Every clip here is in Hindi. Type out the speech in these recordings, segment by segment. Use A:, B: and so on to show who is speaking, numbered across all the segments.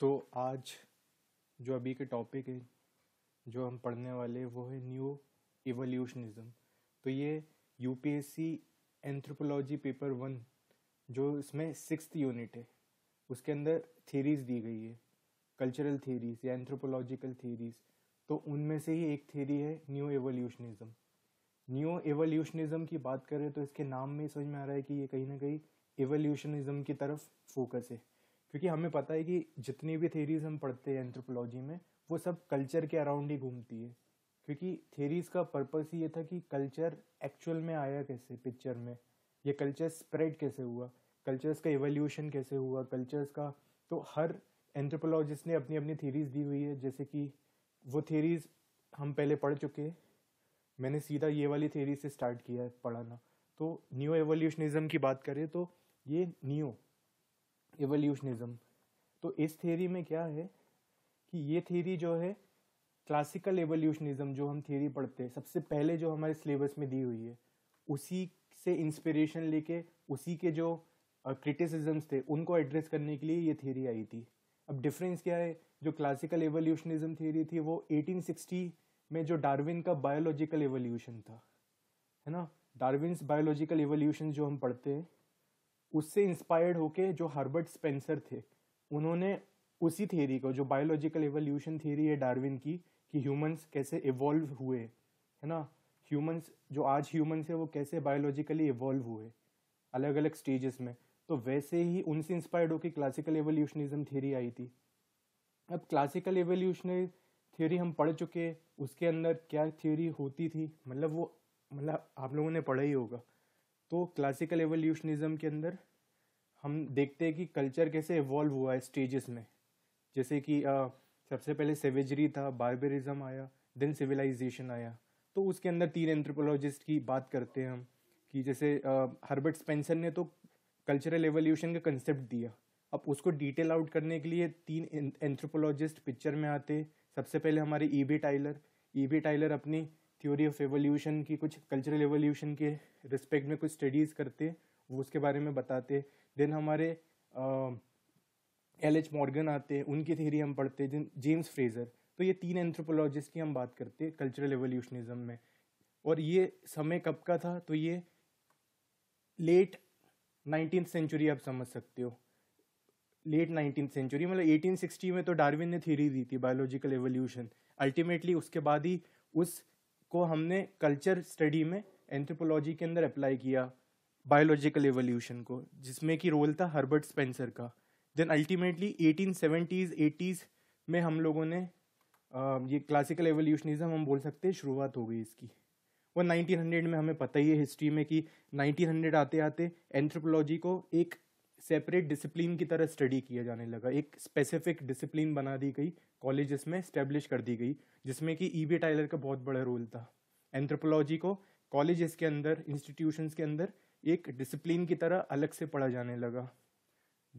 A: तो आज जो अभी के टॉपिक है जो हम पढ़ने वाले वो है न्यू इवोल्यूशनिज्म तो ये यूपीएससी एंथ्रोपोलॉजी पेपर वन जो इसमें सिक्स यूनिट है उसके अंदर थीरीज दी गई है कल्चरल थीरीज या एंथ्रोपोलॉजिकल थीरीज तो उनमें से ही एक थीरी है न्यू एवोल्यूशनिज्म न्यू एवोल्यूशनिज्म की बात करें तो इसके नाम में समझ में आ रहा है कि ये कहीं ना कहीं एवोल्यूशनिज्म की तरफ फोकस है क्योंकि हमें पता है कि जितनी भी थेरीज हम पढ़ते हैं एंथ्रोपोलॉजी में वो सब कल्चर के अराउंड ही घूमती है क्योंकि थेरीज का पर्पस ये था कि कल्चर एक्चुअल में आया कैसे पिक्चर में ये कल्चर स्प्रेड कैसे हुआ कल्चर्स का एवोल्यूशन कैसे हुआ कल्चर्स का तो हर एंथ्रोपोलॉजिस्ट ने अपनी अपनी थीरीज दी हुई है जैसे कि वो थीरीज हम पहले पढ़ चुके हैं मैंने सीधा ये वाली थेरी से स्टार्ट किया है पढ़ाना तो न्यू एवोल्यूशनिज्म की बात करें तो ये न्यू एवोल्यूशनिज्म तो इस थ्योरी में क्या है कि ये थ्योरी जो है क्लासिकल एवोल्यूशनिज्म जो हम थ्योरी पढ़ते हैं सबसे पहले जो हमारे सिलेबस में दी हुई है उसी से इंस्पिरेशन लेके उसी के जो क्रिटिसिजम्स थे उनको एड्रेस करने के लिए ये थ्योरी आई थी अब डिफरेंस क्या है जो क्लासिकल एवोल्यूशनिज्म थ्योरी थी वो 1860 में जो डार्विन का बायोलॉजिकल एवोल्यूशन था है ना डार्विन्स बायोलॉजिकल एवोल्यूशन जो हम पढ़ते हैं उससे इंस्पायर्ड होके जो हर्बर्ट स्पेंसर थे उन्होंने उसी थ्योरी को जो बायोलॉजिकल एवोल्यूशन थ्योरी है डार्विन की कि ह्यूमंस कैसे इवॉल्व हुए है ना ह्यूमंस जो आज ह्यूमंस है वो कैसे बायोलॉजिकली इवॉल्व हुए अलग अलग स्टेजेस में तो वैसे ही उनसे इंस्पायर्ड होकर क्लासिकल एवोल्यूशनिज्म थ्योरी आई थी अब क्लासिकल एवोल्यूशनरी थ्योरी हम पढ़ चुके उसके अंदर क्या थ्योरी होती थी मतलब वो मतलब आप लोगों ने पढ़ा ही होगा तो क्लासिकल एवोल्यूशनिज्म के अंदर हम देखते हैं कि कल्चर कैसे इवॉल्व हुआ है स्टेजेस में जैसे कि आ, सबसे पहले सेवेजरी था बार्बेरिज्म आया देन सिविलाइजेशन आया तो उसके अंदर तीन एंथ्रोपोलॉजिस्ट की बात करते हैं हम कि जैसे हर्बर्ट स्पेंसर ने तो कल्चरल एवोल्यूशन का कंसेप्ट दिया अब उसको डिटेल आउट करने के लिए तीन एंथ्रोपोलॉजिस्ट पिक्चर में आते सबसे पहले हमारे E B Tylor E B Tylor अपनी थ्योरी ऑफ एवोल्यूशन की कुछ कल्चरल एवोल्यूशन के रिस्पेक्ट में कुछ स्टडीज़ करते वो उसके बारे में बताते देन हमारे एल एच मॉर्गन आते उनकी थ्योरी हम पढ़ते जिन जेम्स फ्रेजर तो ये तीन एंथ्रोपोलॉजिस्ट की हम बात करते हैं कल्चरल एवोल्यूशनिज्म में और ये समय कब का था तो ये लेट नाइनटीन सेंचुरी आप समझ सकते हो लेट नाइनटीन सेंचुरी मतलब एटीन सिक्सटी में तो डार्विन ने थ्योरी दी थी बायोलॉजिकल एवोल्यूशन अल्टीमेटली उसके बाद ही उस को हमने कल्चर स्टडी में एंथ्रोपोलॉजी के अंदर अप्लाई किया बायोलॉजिकल एवोल्यूशन को जिसमें कि रोल था हर्बर्ट स्पेंसर का then ultimately eighteen seventies eighties में हम लोगों ने ये क्लासिकल एवोल्यूशनिज्म हम बोल सकते हैं शुरुआत हो गई इसकी वो 1900 में हमें पता ही है हिस्ट्री में कि 1900 आते आते एंथ्रोपोलॉजी को एक सेपरेट डिसिप्लिन की तरह स्टडी किया जाने लगा एक स्पेसिफिक डिसिप्लिन बना दी गई कॉलेज़ में स्टेब्लिश कर दी गई जिसमें कि ई बी टाइलर का बहुत बड़ा रोल था एंथ्रोपोलॉजी को कॉलेज के अंदर इंस्टीट्यूशन के अंदर एक डिसिप्लिन की तरह अलग से पढ़ा जाने लगा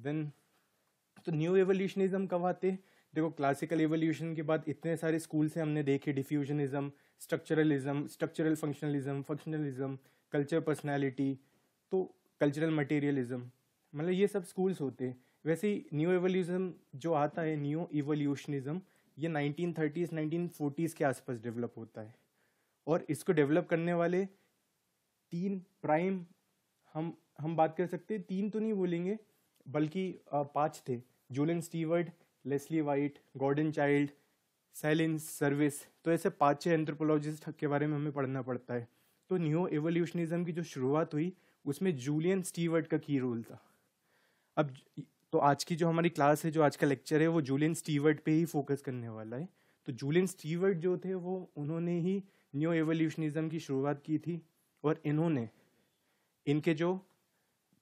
A: देन तो न्यू एवोल्यूशनिज्म कब आते देखो क्लासिकल एवोल्यूशन के बाद इतने सारे स्कूल से हमने देखे diffusionism structuralism structural functionalism functionalism culture personality तो कल्चरल मटेरियलिज्म मतलब ये सब स्कूल्स होते हैं वैसे ही न्यू एवोल्यूजम जो आता है न्यू इवोल्यूशनिज्म ये 1930s 1940s के आसपास डेवलप होता है और इसको डेवलप करने वाले तीन प्राइम हम हम बात कर सकते हैं तीन तो नहीं बोलेंगे बल्कि पांच थे Julian Steward Leslie White Gordon Childe Sahlins Service तो ऐसे पाँच छः एंथ्रोपोलॉजिस्ट के बारे में हमें पढ़ना पड़ता है तो न्यू एवोल्यूशनिज्म की जो शुरुआत हुई उसमें जूलियन स्टीवर्ट का की रोल था अब तो आज की जो हमारी क्लास है जो आज का लेक्चर है वो जूलियन स्टीवर्ट पे ही फोकस करने वाला है तो जूलियन स्टीवर्ट जो थे वो उन्होंने ही न्यू एवोल्यूशनिज्म की शुरुआत की थी और इन्होंने इनके जो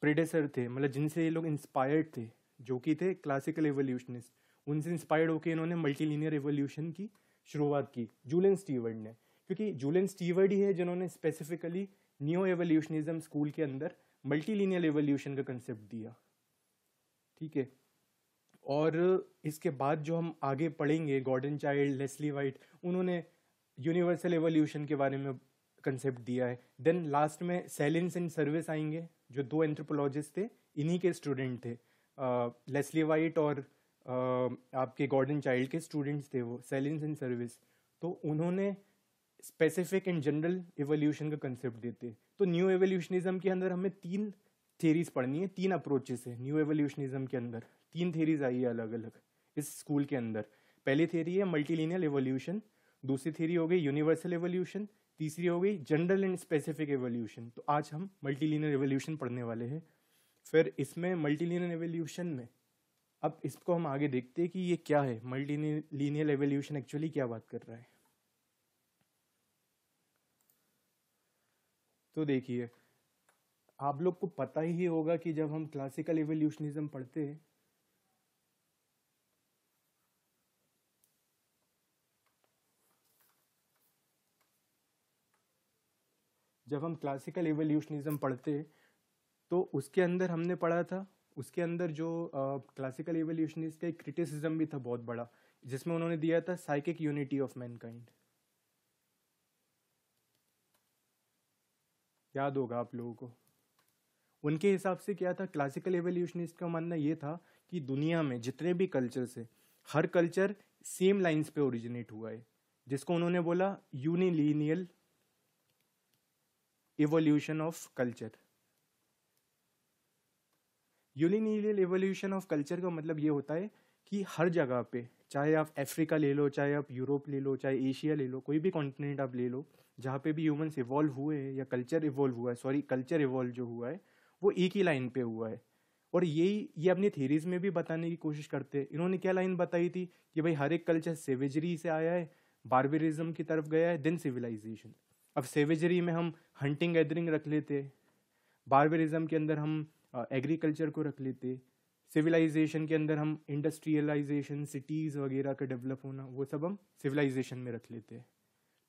A: प्रेडेसर थे मतलब जिनसे ये लोग इंस्पायर्ड थे जो कि थे क्लासिकल एवोल्यूशनिस्ट उनसे इंस्पायर्ड होकर इन्होंने मल्टीलिनियर एवोल्यूशन की शुरुआत की जूलियन स्टीवर्ड ने क्योंकि जूलियन स्टीवर्ड ही है जिन्होंने स्पेसिफिकली न्यू एवोल्यूशनिज्म स्कूल के अंदर मल्टीलिनियर एवोल्यूशन का कंसेप्ट दिया ठीक है और इसके बाद जो हम आगे पढ़ेंगे गॉर्डन चाइल्ड लेस्ली वाइट उन्होंने यूनिवर्सल एवोल्यूशन के बारे में कंसेप्ट दिया है देन लास्ट में सेलेंस एंड सर्विस आएंगे जो दो एंथ्रोपोलॉजिस्ट थे इन्हीं के स्टूडेंट थे लेस्ली वाइट और Uh, आपके गॉर्डन चाइल्ड के स्टूडेंट्स थे वो सेलेंस एंड सर्विस तो उन्होंने स्पेसिफिक एंड जनरल एवोल्यूशन का कंसेप्ट देते तो न्यू एवोल्यूशनिज्म के अंदर हमें तीन थेरीज पढ़नी है तीन अप्रोचेस है न्यू एवोल्यूशनिज्म के अंदर तीन थेरीज आई है अलग अलग इस स्कूल के अंदर पहली थेरी है मल्टीलिनियल एवोल्यूशन दूसरी थेरी हो गई यूनिवर्सल एवोल्यूशन तीसरी हो गई जनरल एंड स्पेसिफिक एवोल्यूशन तो आज हम मल्टीलिनियर एवोल्यूशन पढ़ने वाले हैं फिर इसमें मल्टीलिनियर एवोल्यूशन में अब इसको हम आगे देखते हैं कि ये क्या है मल्टी एवोल्यूशन एक्चुअली क्या बात कर रहा है तो देखिए आप लोग को पता ही होगा कि जब हम क्लासिकल एवोल्यूशनिज्म पढ़ते हैं जब हम क्लासिकल एवोल्यूशनिज्म पढ़ते तो उसके अंदर हमने पढ़ा था उसके अंदर जो क्लासिकल एवोल्यूशनिज का एक क्रिटिसिज्म भी था बहुत बड़ा जिसमें उन्होंने दिया था साइकिक यूनिटी ऑफ मैनकाइंड याद होगा आप लोगों को उनके हिसाब से क्या था क्लासिकल एवोल्यूशनिस्ट का मानना ये था कि दुनिया में जितने भी कल्चर्स है हर कल्चर सेम लाइंस पे ओरिजिनेट हुआ है जिसको उन्होंने बोला unilineal evolution of culture unilineal evolution of culture का मतलब ये होता है कि हर जगह पे चाहे आप अफ्रीका ले लो चाहे आप यूरोप ले लो चाहे एशिया ले लो कोई भी कॉन्टिनेंट आप ले लो जहाँ पे भी ह्यूमन्स इवॉल्व हुए हैं या कल्चर इवॉल्व हुआ है सॉरी कल्चर इवॉल्व जो हुआ है वो एक ही लाइन पे हुआ है और यही ये अपनी थीरीज में भी बताने की कोशिश करते हैं इन्होंने क्या लाइन बताई थी कि भाई हर एक कल्चर सेवेजरी से आया है बारबेरिज्म की तरफ गया है देन सिविलाइजेशन अब सेवेजरी में हम हंटिंग गैदरिंग रख लेते बारबेरिज्म के अंदर हम एग्रीकल्चर को रख लेते सिविलाइजेशन के अंदर हम इंडस्ट्रियलाइजेशन सिटीज़ वगैरह का डेवलप होना वो सब हम सिविलाइजेशन में रख लेते हैं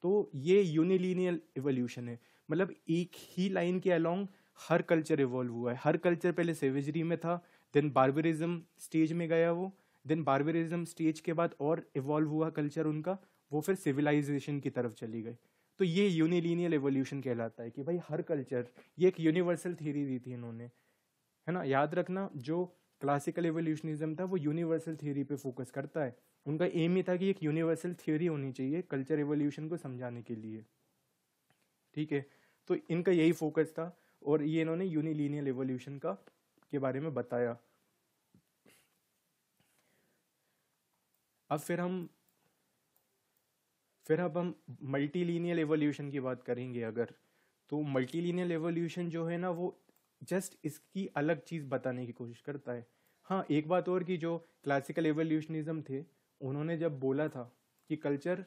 A: तो ये यूनिलीनियल एवोल्यूशन है मतलब एक ही लाइन के अलोंग हर कल्चर इवॉल्व हुआ है हर कल्चर पहले सेवेजरी में था देन बार्बरिज्म स्टेज में गया वो देन बारबरिज्म स्टेज के बाद और इवॉल्व हुआ कल्चर उनका वो फिर सिविलाइजेशन की तरफ चली गई तो ये यूनिलीनियल एवोल्यूशन कहलाता है कि भाई हर कल्चर ये एक यूनिवर्सल थ्योरी दी थी इन्होंने है ना याद रखना जो क्लासिकल एवोल्यूशनिज्म था वो यूनिवर्सल थ्योरी पे फोकस करता है उनका एम ही था कि एक यूनिवर्सल थ्योरी होनी चाहिए कल्चर एवोल्यूशन को समझाने के लिए ठीक है तो इनका यही फोकस था और ये इन्होंने यूनिलीनियल एवोल्यूशन का के बारे में बताया अब फिर हम फिर अब हम मल्टीलिनियल एवोल्यूशन की बात करेंगे अगर तो मल्टीलिनियल एवोल्यूशन जो है ना वो जस्ट इसकी अलग चीज़ बताने की कोशिश करता है हाँ एक बात और कि जो क्लासिकल एवोल्यूशनिज्म थे उन्होंने जब बोला था कि कल्चर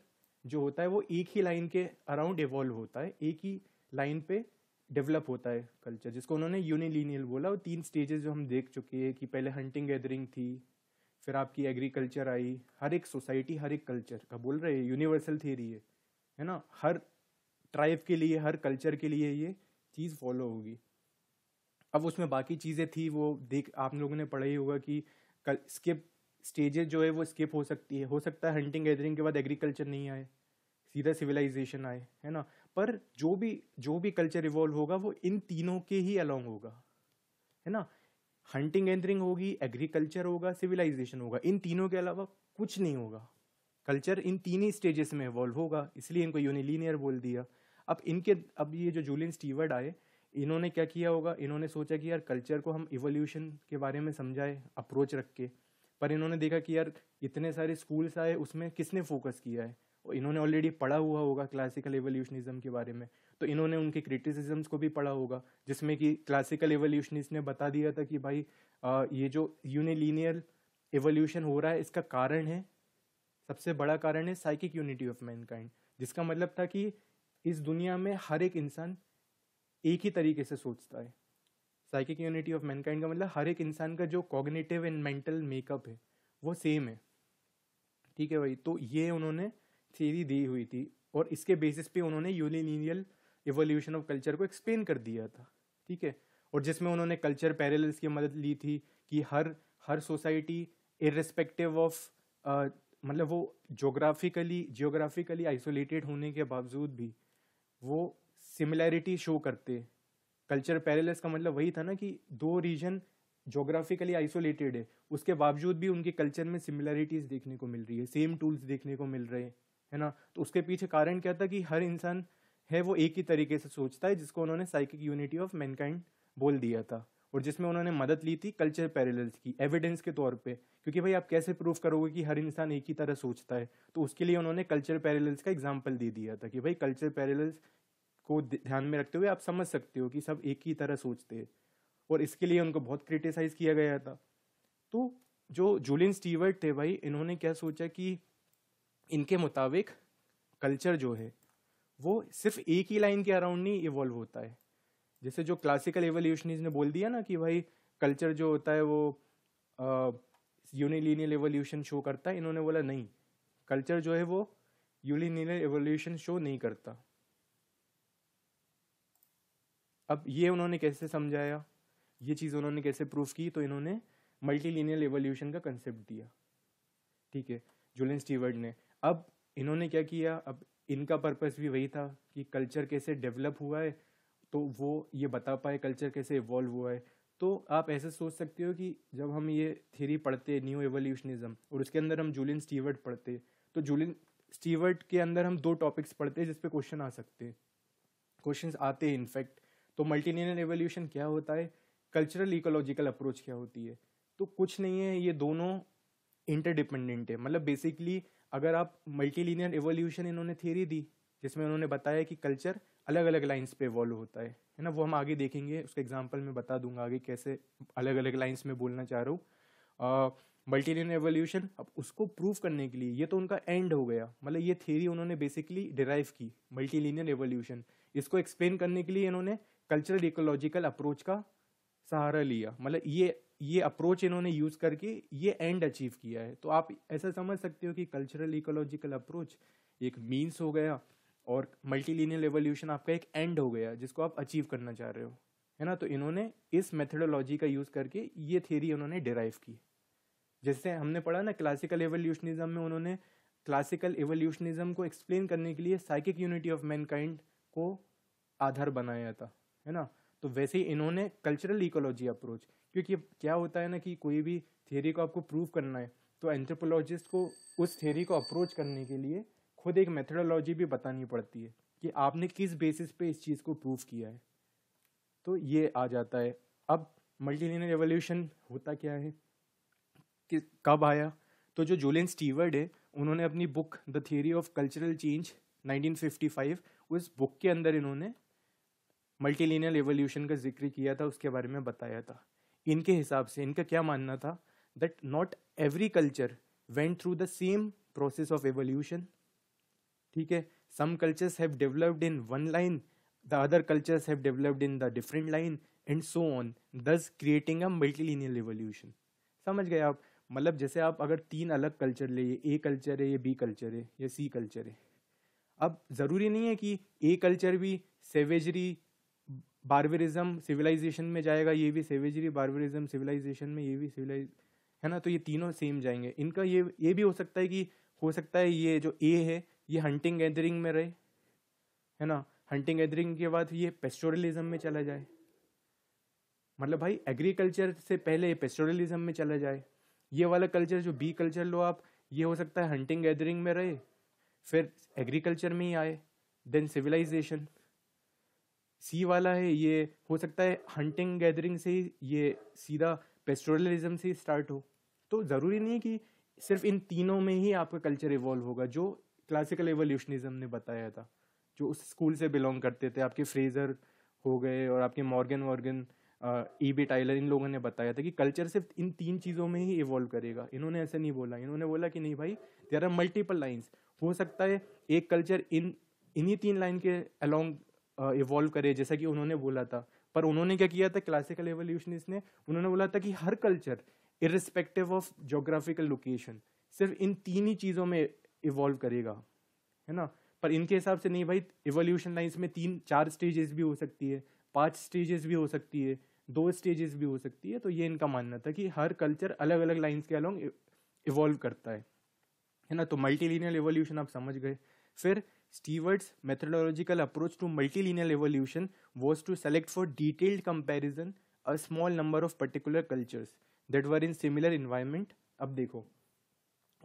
A: जो होता है वो एक ही लाइन के अराउंड इवॉल्व होता है एक ही लाइन पे डेवलप होता है कल्चर जिसको उन्होंने यूनिलीनियल बोला और तीन स्टेजेस जो हम देख चुके हैं कि पहले हंटिंग गैदरिंग थी फिर आपकी एग्रीकल्चर आई हर एक सोसाइटी हर एक कल्चर का बोल रहे हैं यूनिवर्सल थियरी है है ना हर ट्राइब के लिए हर कल्चर के लिए ये चीज़ फॉलो होगी अब उसमें बाकी चीज़ें थी वो देख आप लोगों ने पढ़ा ही होगा कि कल स्किप स्टेजेस जो है वो स्किप हो सकती है हो सकता है हंटिंग गैदरिंग के बाद एग्रीकल्चर नहीं आए सीधा सिविलाइजेशन आए है ना पर जो भी जो भी कल्चर इवॉल्व होगा वो इन तीनों के ही अलोंग होगा है ना हंटिंग गैदरिंग होगी एग्रीकल्चर होगा सिविलाइजेशन होगा इन तीनों के अलावा कुछ नहीं होगा कल्चर इन तीन ही स्टेजेस में इवॉल्व होगा इसलिए इनको यूनिलीनियर बोल दिया अब इनके अब ये जो जूलियन स्टीवर्ड आए इन्होंने क्या किया होगा इन्होंने सोचा कि यार कल्चर को हम इवोल्यूशन के बारे में समझाए अप्रोच रख के पर इन्होंने देखा कि यार इतने सारे स्कूल्स आए उसमें किसने फोकस किया है इन्होंने ऑलरेडी पढ़ा हुआ होगा क्लासिकल एवोल्यूशनिज्म के बारे में तो इन्होंने उनके क्रिटिसिजम्स को भी पढ़ा होगा जिसमें कि क्लासिकल एवोल्यूशनिस्ट ने बता दिया था कि भाई आ, ये जो यूनिलीनियर एवोल्यूशन हो रहा है इसका कारण है सबसे बड़ा कारण है साइकिक यूनिटी ऑफ मैनकाइंड जिसका मतलब था कि इस दुनिया में हर एक इंसान एक ही तरीके से सोचता है साइकिक यूनिटी ऑफ मैनकाइंड का मतलब हर एक इंसान का जो कॉग्निटिव एंड मेंटल मेकअप है वो सेम है ठीक है भाई तो ये उन्होंने थीरी दी हुई थी और इसके बेसिस पे उन्होंने यूनिनियल इवोल्यूशन ऑफ कल्चर को एक्सप्लेन कर दिया था ठीक है और जिसमें उन्होंने कल्चर पैरेलल्स की मदद ली थी कि हर हर सोसाइटी इरेस्पेक्टिव ऑफ मतलब वो जोग्राफिकली जियोग्राफिकली आइसोलेटेड होने के बावजूद भी वो सिमिलैरिटी शो करते कल्चर पैरेलल्स का मतलब वही था ना कि दो रीजन जोग्राफिकली आइसोलेटेड है उसके बावजूद भी उनके कल्चर में सिमिलैरिटीज़ देखने को मिल रही है सेम टूल्स देखने को मिल रहे हैं है ना तो उसके पीछे कारण क्या था कि हर इंसान है वो एक ही तरीके से सोचता है जिसको उन्होंने साइकिक यूनिटी ऑफ मैनकाइंड बोल दिया था और जिसमें उन्होंने मदद ली थी कल्चर पैरेलल्स की एविडेंस के तौर पे क्योंकि भाई आप कैसे प्रूफ करोगे कि हर इंसान एक ही तरह सोचता है तो उसके लिए उन्होंने कल्चर पैरेलल्स का एग्जाम्पल दे दिया था कि भाई कल्चर पैरेलल्स को ध्यान में रखते हुए आप समझ सकते हो कि सब एक ही तरह सोचते हैं और इसके लिए उनको बहुत क्रिटिसाइज किया गया था तो जो जूलियन स्टीवर्ट थे भाई इन्होंने क्या सोचा कि इनके मुताबिक कल्चर जो है वो सिर्फ एक ही लाइन के अराउंड नहीं इवॉल्व होता है जैसे जो क्लासिकल एवोल्यूशनिज ने बोल दिया ना कि भाई कल्चर जो होता है वो यूनिलीनियल एवोल्यूशन शो करता है इन्होंने बोला नहीं कल्चर जो है वो यूनिलीनियल एवोल्यूशन शो नहीं करता अब ये उन्होंने कैसे समझाया ये चीज़ उन्होंने कैसे प्रूफ की तो इन्होंने मल्टीलिनियल एवोल्यूशन का कंसेप्ट दिया ठीक है जुलिन स्टीवर्ड ने अब इन्होंने क्या किया अब इनका पर्पस भी वही था कि कल्चर कैसे डेवलप हुआ है तो वो ये बता पाए कल्चर कैसे इवॉल्व हुआ है तो आप ऐसे सोच सकते हो कि जब हम ये थ्योरी पढ़ते न्यू एवोल्यूशनिज्म और उसके अंदर हम जूलियन स्टीवर्ट पढ़ते तो जूलियन स्टीवर्ट के अंदर हम दो टॉपिक्स पढ़ते हैं जिसपे क्वेश्चन आ सकते हैं क्वेश्चन आते हैं इनफैक्ट तो मल्टीनियल एवोल्यूशन क्या होता है कल्चरल इकोलॉजिकल अप्रोच क्या होती है तो कुछ नहीं है ये दोनों इंटरडिपेंडेंट है मतलब बेसिकली अगर आप मल्टीलिनियर एवोल्यूशन इन्होंने थ्योरी दी जिसमें उन्होंने बताया कि कल्चर अलग अलग लाइन्स पे इवॉल्व होता है है ना वो हम आगे देखेंगे उसके एग्जाम्पल मैं बता दूंगा आगे कैसे अलग अलग लाइन्स में बोलना चाह रहा हूँ मल्टीलिनियर एवोल्यूशन अब उसको प्रूव करने के लिए ये तो उनका एंड हो गया मतलब ये थ्योरी उन्होंने बेसिकली डिराइव की मल्टीलिनियर एवोल्यूशन इसको एक्सप्लेन करने के लिए इन्होंने कल्चरल इकोलॉजिकल अप्रोच का सहारा लिया मतलब ये ये अप्रोच इन्होंने यूज करके ये एंड अचीव किया है तो आप ऐसा समझ सकते हो कि कल्चरल इकोलॉजिकल अप्रोच एक मीन्स हो गया और मल्टीलिनियल एवोल्यूशन आपका एक एंड हो गया जिसको आप अचीव करना चाह रहे हो है ना तो इन्होंने इस मेथडोलॉजी का यूज़ करके ये थ्योरी उन्होंने डिराइव की जैसे हमने पढ़ा ना क्लासिकल एवोल्यूशनिज्म में उन्होंने क्लासिकल एवोल्यूशनिज्म को एक्सप्लेन करने के लिए साइकिक यूनिटी ऑफ मैनकाइंड को आधार बनाया था है ना तो वैसे ही इन्होंने कल्चरल इकोलॉजी अप्रोच क्योंकि क्या होता है ना कि कोई भी थेरी को आपको प्रूव करना है तो एंथ्रोपोलॉजिस्ट को उस थेरी को अप्रोच करने के लिए खुद एक मेथडोलॉजी भी बतानी पड़ती है कि आपने किस बेसिस पे इस चीज़ को प्रूव किया है तो ये आ जाता है अब मल्टीलिनियर रेवोल्यूशन होता क्या है कि कब आया तो जो जूलियन स्टीवर्ड है उन्होंने अपनी book the theory of cultural change 1955 उस बुक के अंदर इन्होंने मल्टीलिनियल एवोल्यूशन का जिक्र किया था उसके बारे में बताया था इनके हिसाब से इनका क्या मानना था that not every culture went through the same process of evolution ठीक है some cultures have developed in one line the other cultures have developed in the different line and so on thus creating a multilinear evolution समझ गए आप मतलब जैसे आप अगर तीन अलग कल्चर ले ए कल्चर है ये बी कल्चर है या सी कल्चर है अब ज़रूरी नहीं है कि ए कल्चर भी सेवेजरी बारबेरिज्म सिविलाइजेशन में जाएगा ये भी सेवेजरी बारबेरिज्म सिविलाइजेशन में ये भी सिविलाइज है ना तो ये तीनों सेम जाएंगे इनका ये ये भी हो सकता है कि हो सकता है ये जो ए है ये हंटिंग गैदरिंग में रहे है ना हंटिंग गैदरिंग के बाद ये पेस्टोरलिज्म में चला जाए मतलब भाई एग्रीकल्चर से पहले पेस्टोरलिज्म में चला जाए ये वाला कल्चर जो बी कल्चर लो आप ये हो सकता है हंटिंग गैदरिंग में रहे फिर एग्रीकल्चर में ही आए देन सिविलाइजेशन सी वाला है ये हो सकता है हंटिंग गैदरिंग से ही ये सीधा पेस्टोरलिज्म से स्टार्ट हो तो ज़रूरी नहीं कि सिर्फ इन तीनों में ही आपका कल्चर इवॉल्व होगा जो क्लासिकल एवोल्यूशनिज्म ने बताया था जो उस स्कूल से बिलोंग करते थे आपके फ्रेजर हो गए और आपके मॉर्गन वॉर्गन ई बी टाइलर इन लोगों ने बताया था कि कल्चर सिर्फ इन तीन चीज़ों में ही इवॉल्व करेगा इन्होंने ऐसा नहीं बोला इन्होंने बोला कि नहीं भाई देर आर मल्टीपल लाइन्स हो सकता है एक कल्चर इन इन्हीं तीन लाइन के अलोंग इवॉल्व करे जैसा कि उन्होंने बोला था पर उन्होंने क्या किया था क्लासिकल एवोल्यूशनिस्ट ने उन्होंने बोला था कि हर culture irrespective of geographical location सिर्फ इन तीन ही चीज़ों में इवॉल्व करेगा है ना पर इनके हिसाब से नहीं भाई इवोल्यूशन लाइन्स में तीन चार स्टेजेस भी हो सकती है पांच स्टेजेस भी हो सकती है दो स्टेजेस भी हो सकती है तो ये इनका मानना था कि हर कल्चर अलग अलग लाइन्स के अलॉन्ग इवॉल्व e-, करता है है ना तो मल्टीलिनियल एवोल्यूशन आप समझ गए फिर Stewart's methodological approach to multilinear evolution was to select for detailed comparison a small number of particular cultures that were in similar environment. अब देखो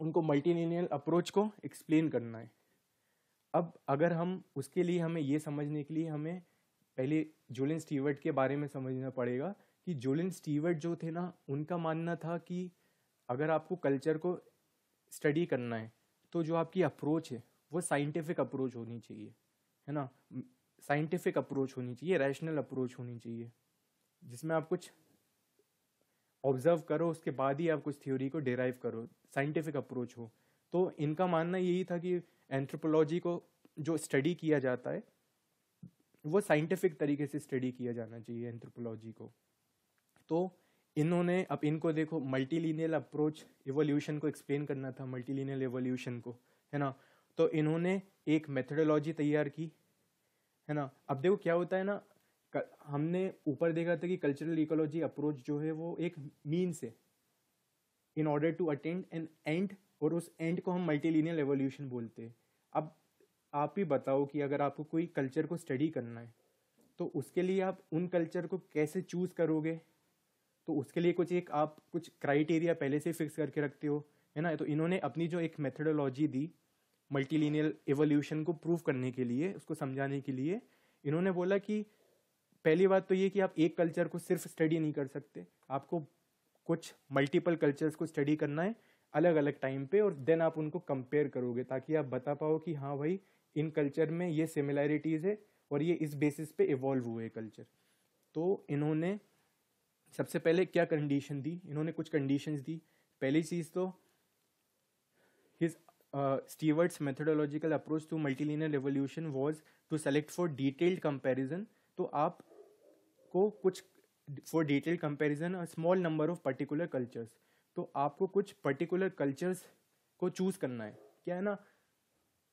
A: उनको मल्टीलिनियल अप्रोच को एक्सप्लेन करना है अब अगर हम उसके लिए हमें ये समझने के लिए हमें पहले जोलिन स्टीवर्ट के बारे में समझना पड़ेगा कि जोलिन स्टीवर्ट जो थे ना उनका मानना था कि अगर आपको कल्चर को स्टडी करना है तो जो आपकी अप्रोच है वो साइंटिफिक अप्रोच होनी चाहिए है ना साइंटिफिक अप्रोच होनी चाहिए रैशनल अप्रोच होनी चाहिए जिसमें आप कुछ ऑब्जर्व करो उसके बाद ही आप कुछ थ्योरी को डेराइव करो साइंटिफिक अप्रोच हो तो इनका मानना यही था कि एंथ्रोपोलॉजी को जो स्टडी किया जाता है वो साइंटिफिक तरीके से स्टडी किया जाना चाहिए एंथ्रोपोलॉजी को तो इन्होंने अब इनको देखो मल्टीलिनियल अप्रोच एवोल्यूशन को एक्सप्लेन करना था मल्टीलिनियल एवोल्यूशन को है ना तो इन्होंने एक मेथडोलॉजी तैयार की है ना अब देखो क्या होता है ना हमने ऊपर देखा था कि कल्चरल इकोलॉजी अप्रोच जो है वो एक मीन से in order to attend an end और उस एंड को हम मल्टीलिनियल एवोल्यूशन बोलते हैं अब आप ही बताओ कि अगर आपको कोई कल्चर को स्टडी करना है तो उसके लिए आप उन कल्चर को कैसे चूज करोगे तो उसके लिए कुछ एक आप कुछ क्राइटेरिया पहले से फिक्स करके रखते हो है ना तो इन्होंने अपनी जो एक मेथडोलॉजी दी मल्टीलिनियल एवोल्यूशन को प्रूव करने के लिए उसको समझाने के लिए इन्होंने बोला कि पहली बात तो ये कि आप एक कल्चर को सिर्फ स्टडी नहीं कर सकते आपको कुछ मल्टीपल कल्चर्स को स्टडी करना है अलग अलग टाइम पे और देन आप उनको कंपेयर करोगे ताकि आप बता पाओ कि हाँ भाई इन कल्चर में ये सिमिलैरिटीज़ है और ये इस बेसिस पे इवॉल्व हुए कल्चर तो इन्होंने सबसे पहले क्या कंडीशन दी इन्होंने कुछ कंडीशंस दी पहली चीज़ तो Steward's methodological approach to multilinear revolution was to select for detailed comparison तो आप को कुछ for detail comparison a small number of particular cultures तो आपको कुछ तो पर्टिकुलर कल्चर्स को चूज करना है क्या है ना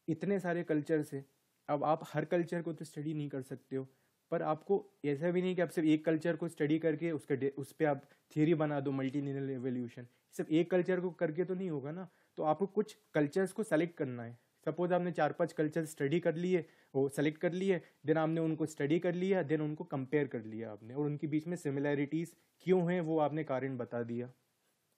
A: इतने सारे कल्चर्स है अब आप हर कल्चर को तो स्टडी नहीं कर सकते हो पर आपको ऐसा भी नहीं कि आप सिर्फ एक कल्चर को स्टडी करके उसके उस पर आप थियोरी बना दो मल्टी रेवोल्यूशन सिर्फ एक कल्चर को करके तो नहीं होगा ना तो आपको कुछ कल्चर्स को सेलेक्ट करना है सपोज आपने चार पांच कल्चर स्टडी कर लिए वो सेलेक्ट कर लिए देन आपने उनको स्टडी कर लिया देन उनको कंपेयर कर लिया आपने और उनके बीच में सिमिलैरिटीज़ क्यों हैं वो आपने कारण बता दिया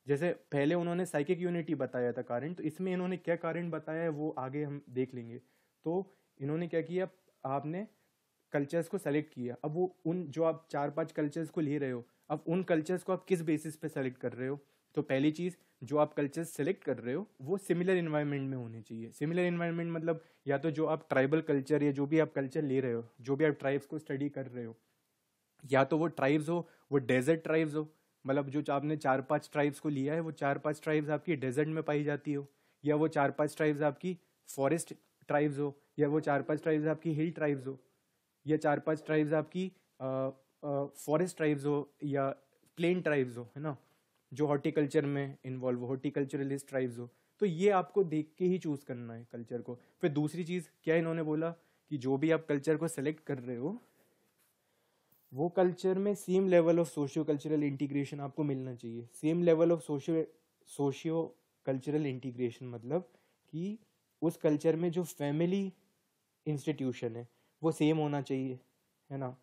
A: जैसे पहले उन्होंने साइकिक यूनिटी बताया था कारण तो इसमें इन्होंने क्या कारण बताया है वो आगे हम देख लेंगे तो इन्होंने क्या किया आपने कल्चर्स को सेलेक्ट किया अब वो उन जो आप चार पांच कल्चर्स को ले रहे हो अब उन कल्चर्स को आप किस बेसिस पे सेलेक्ट कर रहे हो तो पहली चीज़ जो आप कल्चर सेलेक्ट कर रहे हो वो सिमिलर इन्वायरमेंट में होने चाहिए सिमिलर इन्वायरमेंट मतलब या तो जो आप ट्राइबल कल्चर या जो भी आप कल्चर ले रहे हो जो भी आप ट्राइब्स को स्टडी कर रहे हो या तो वो ट्राइब्स हो वो डेजर्ट ट्राइब्स हो मतलब जो आपने चार पांच ट्राइब्स को लिया है वो चार पांच ट्राइब्स आपकी डेजर्ट में पाई जाती हो या वो चार पांच ट्राइब्स आपकी फॉरेस्ट ट्राइब्स हो या वो चार पांच ट्राइब्स आपकी हिल ट्राइब्स हो या चार पांच ट्राइब्स आपकी फॉरेस्ट ट्राइब्स हो या प्लेन ट्राइब्स हो है ना जो हॉर्टिकल्चर में इन्वॉल्व हॉर्टिकल्चरलिस्ट ट्राइब्स हो तो ये आपको देख के ही चूज करना है कल्चर को फिर दूसरी चीज क्या इन्होंने बोला कि जो भी आप कल्चर को सेलेक्ट कर रहे हो वो कल्चर में same level of socio cultural integration आपको मिलना चाहिए same level of socio socio cultural integration मतलब कि उस कल्चर में जो फैमिली इंस्टीट्यूशन है वो सेम होना चाहिए है ना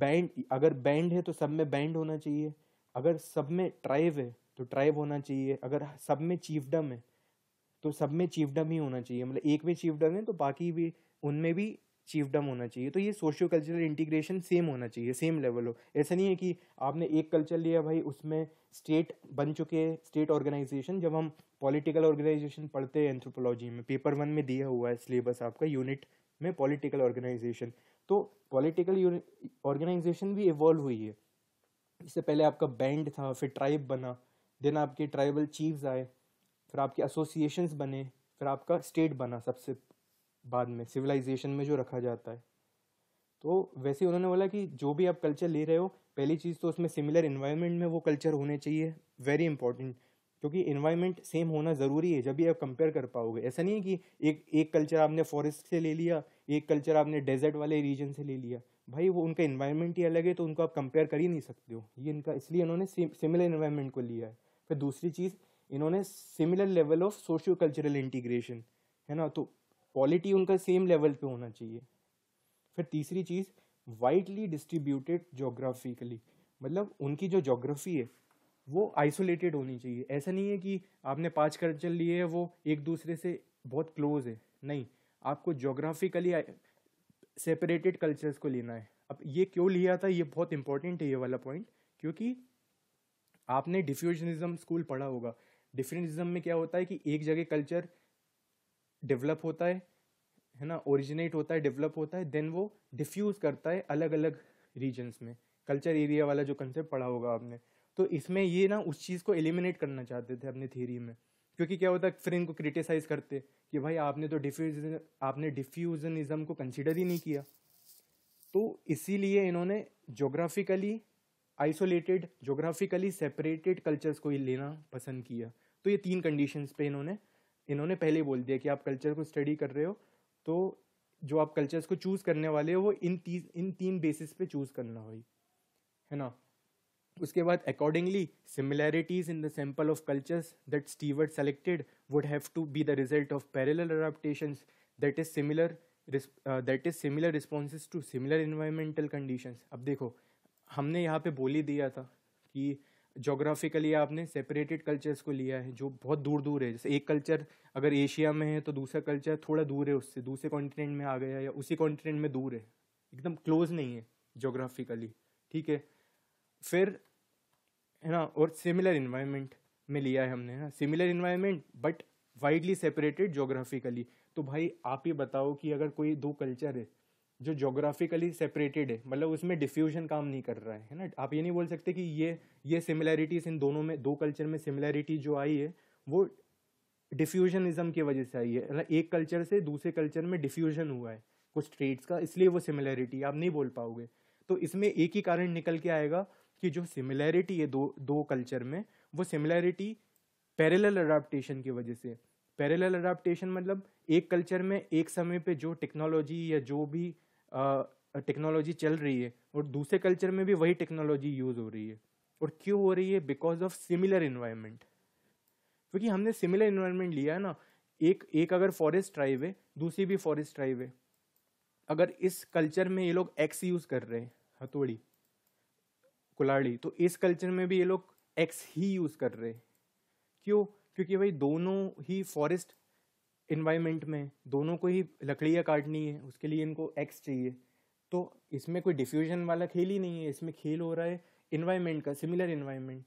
A: बैंड अगर बैंड है तो सब में बैंड होना चाहिए अगर सब में ट्राइब है तो ट्राइब होना चाहिए अगर सब में चीफडम है तो सब में चीफडम ही होना चाहिए मतलब एक में चीफडम है तो बाकी भी उनमें भी चीफडम होना चाहिए तो ये सोशियो कल्चरल इंटीग्रेशन सेम होना चाहिए सेम लेवल हो ऐसा नहीं है कि आपने एक कल्चर लिया भाई उसमें स्टेट बन चुके हैं स्टेट ऑर्गेनाइजेशन जब हम पॉलिटिकल ऑर्गेनाइजेशन पढ़ते हैं एंथ्रोपोलॉजी में पेपर वन में दिया हुआ है सिलेबस आपका यूनिट में पॉलिटिकल ऑर्गेनाइजेशन तो पॉलिटिकल ऑर्गेनाइजेशन भी इवॉल्व हुई है इससे पहले आपका बैंड था फिर ट्राइब बना देन आपके ट्राइबल चीफ्स आए फिर आपके एसोसिएशंस बने फिर आपका स्टेट बना सबसे बाद में सिविलाइजेशन में जो रखा जाता है तो वैसे उन्होंने बोला कि जो भी आप कल्चर ले रहे हो पहली चीज़ तो उसमें सिमिलर इन्वायरमेंट में वो कल्चर होने चाहिए वेरी इंपॉर्टेंट क्योंकि इन्वायरमेंट सेम होना ज़रूरी है जब भी आप कंपेयर कर पाओगे ऐसा नहीं है कि एक एक कल्चर आपने फॉरेस्ट से ले लिया एक कल्चर आपने डेजर्ट वाले रीजन से ले लिया भाई वो उनका इन्वायरमेंट ही अलग है तो उनको आप कंपेयर कर ही नहीं सकते हो ये इनका इसलिए इन्होंने सिमिलर इन्वायरमेंट को लिया है फिर दूसरी चीज़ इन्होंने similar level of socio cultural integration है ना तो क्वालिटी उनका सेम लेवल पे होना चाहिए फिर तीसरी चीज़ वाइडली डिस्ट्रीब्यूटेड जोग्राफिकली मतलब उनकी जो जोग्राफी है वो आइसोलेटेड होनी चाहिए ऐसा नहीं है कि आपने पांच कल्चर लिए हैं वो एक दूसरे से बहुत क्लोज है नहीं आपको जोग्राफिकली सेपरेटेड कल्चर्स को लेना है अब ये क्यों लिया था ये बहुत इंपॉर्टेंट है ये वाला पॉइंट क्योंकि आपने डिफ्यूजनिज्म स्कूल पढ़ा होगा डिफ्यूजनिज्म में क्या होता है कि एक जगह कल्चर डेवलप होता है है ना ओरिजिनेट होता है डेवलप होता है देन वो डिफ्यूज करता है अलग अलग रीजन्स में कल्चर एरिया वाला जो कंसेप्ट पढ़ा होगा आपने तो इसमें ये ना उस चीज़ को एलिमिनेट करना चाहते थे अपनी थ्योरी में क्योंकि क्या होता है फिर इनको क्रिटिसाइज करते कि भाई आपने तो डिफ्यूजन आपने डिफ्यूजनिज़म को कंसिडर ही नहीं किया तो इसीलिए इन्होंने geographically isolated geographically separated cultures को ही लेना पसंद किया तो ये तीन कंडीशंस पे इन्होंने इन्होंने पहले बोल दिया कि आप कल्चर को स्टडी कर रहे हो तो जो आप कल्चर्स को चूज़ करने वाले हो वो इन तीन इन तीन बेसिस पे चूज़ करना हो है ना उसके बाद accordingly similarities in the sample of cultures that Steward selected would have to be the result of parallel adaptation that is similar that is similar response to similar environmental conditions अब देखो हमने यहाँ पे बोली दिया था कि जोग्राफिकली आपने सेपरेटेड कल्चर्स को लिया है जो बहुत दूर दूर है जैसे एक कल्चर अगर एशिया में है तो दूसरा कल्चर थोड़ा दूर है उससे दूसरे कॉन्टिनेंट में आ गया या उसी कॉन्टिनेंट में दूर है एकदम क्लोज नहीं है जोग्राफिकली ठीक है फिर है ना और सिमिलर इन्वायरमेंट में लिया है हमने ना similar environment but widely separated geographically तो भाई आप ही बताओ कि अगर कोई दो कल्चर है जो जोग्राफिकली सेपरेटेड है मतलब उसमें डिफ्यूजन काम नहीं कर रहा है है ना आप ये नहीं बोल सकते कि ये ये सिमिलैरिटीज इन दोनों में दो कल्चर में सिमिलैरिटी जो आई है वो डिफ्यूजनिज्म की वजह से आई है मतलब एक कल्चर से दूसरे कल्चर में डिफ्यूजन हुआ है कुछ ट्रेड्स का इसलिए वो सिमिलैरिटी आप नहीं बोल पाओगे तो इसमें एक ही कारण निकल के आएगा कि जो सिमिलैरिटी है दो दो कल्चर में वो सिमिलैरिटी पैरेलल अडाप्टेशन की वजह से पैरेलल अडाप्टेशन मतलब एक कल्चर में एक समय पे जो टेक्नोलॉजी या जो भी टेक्नोलॉजी चल रही है और दूसरे कल्चर में भी वही टेक्नोलॉजी यूज़ हो रही है और क्यों हो रही है बिकॉज ऑफ सिमिलर इन्वायरमेंट क्योंकि हमने सिमिलर इन्वायरमेंट लिया है ना एक एक अगर फॉरेस्ट ट्राइव है दूसरी भी फॉरेस्ट ट्राइव है अगर इस कल्चर में ये लोग एक्स यूज़ कर रहे हैं हथौड़ी कुलाड़ी तो इस कल्चर में भी ये लोग एक्स ही यूज़ कर रहे क्यों क्योंकि भाई दोनों ही फॉरेस्ट इन्वायरमेंट में दोनों को ही लकड़ियाँ काटनी है उसके लिए इनको एक्स चाहिए तो इसमें कोई डिफ्यूजन वाला खेल ही नहीं है इसमें खेल हो रहा है इन्वायरमेंट का सिमिलर इन्वायरमेंट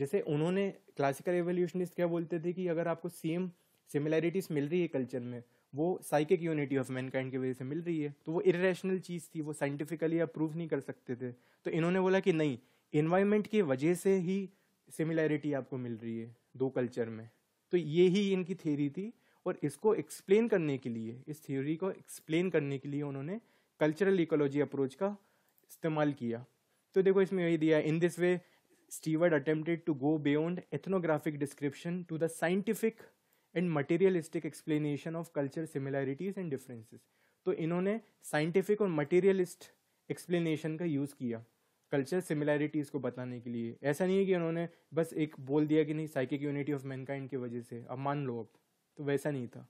A: जैसे उन्होंने क्लासिकल एवोल्यूशनिस्ट क्या बोलते थे कि अगर आपको सेम सिमिलैरिटीज़ मिल रही है कल्चर में वो साइकिक यूनिटी ऑफ मैनकाइंड की वजह से मिल रही है तो वो इरेशनल चीज़ थी वो साइंटिफिकली आप प्रूव नहीं कर सकते थे तो इन्होंने बोला कि नहीं इन्वायरमेंट की वजह से ही सिमिलैरिटी आपको मिल रही है दो कल्चर में तो ये ही इनकी थ्योरी थी और इसको एक्सप्लेन करने के लिए इस थ्योरी को एक्सप्लेन करने के लिए उन्होंने कल्चरल इकोलॉजी अप्रोच का इस्तेमाल किया तो देखो इसमें यही दिया in this way Steward attempted to go beyond ethnographic description to the scientific and materialistic explanation of culture similarities and differences तो इन्होंने साइंटिफिक और मटेरियलिस्ट एक्सप्लेनेशन का यूज़ किया कल्चर सिमिलैरिटीज़ को बताने के लिए ऐसा नहीं है कि उन्होंने बस एक बोल दिया कि नहीं साइकिक यूनिटी ऑफ मैनकाइंड की वजह से अब मान लो अब तो वैसा नहीं था